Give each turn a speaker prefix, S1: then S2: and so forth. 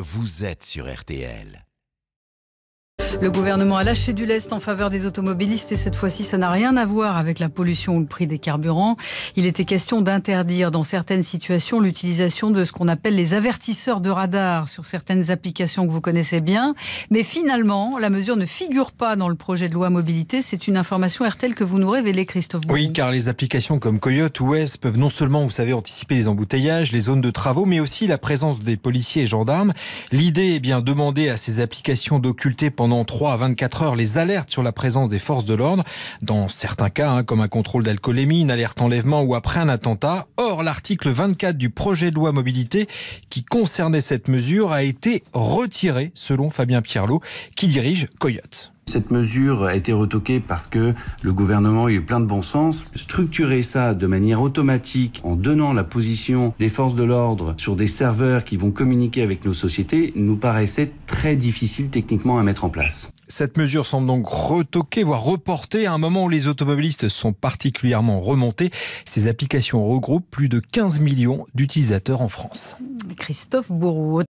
S1: Vous êtes sur RTL.
S2: Le gouvernement a lâché du lest en faveur des automobilistes et cette fois-ci, ça n'a rien à voir avec la pollution ou le prix des carburants. Il était question d'interdire dans certaines situations l'utilisation de ce qu'on appelle les avertisseurs de radar sur certaines applications que vous connaissez bien. Mais finalement, la mesure ne figure pas dans le projet de loi mobilité. C'est une information RTL que vous nous révélez, Christophe.
S3: Oui, car les applications comme Coyote ou S peuvent non seulement, vous savez, anticiper les embouteillages, les zones de travaux, mais aussi la présence des policiers et gendarmes. L'idée est bien bien demander à ces applications d'occulter pendant 3 à 24 heures les alertes sur la présence des forces de l'ordre, dans certains cas, hein, comme un contrôle d'alcoolémie, une alerte enlèvement ou après un attentat. Or, l'article 24 du projet de loi mobilité qui concernait cette mesure a été retiré, selon Fabien Pierlot, qui dirige Coyote. Cette mesure
S1: a été retoquée parce que le gouvernement a eu plein de bon sens. Structurer ça de manière automatique en donnant la position des forces de l'ordre sur des serveurs qui vont communiquer avec nos sociétés nous paraissait très difficile techniquement à mettre en place.
S3: Cette mesure semble donc retoquée, voire reportée à un moment où les automobilistes sont particulièrement remontés. Ces
S2: applications regroupent plus de 15 millions d'utilisateurs en France. Christophe Bourreau.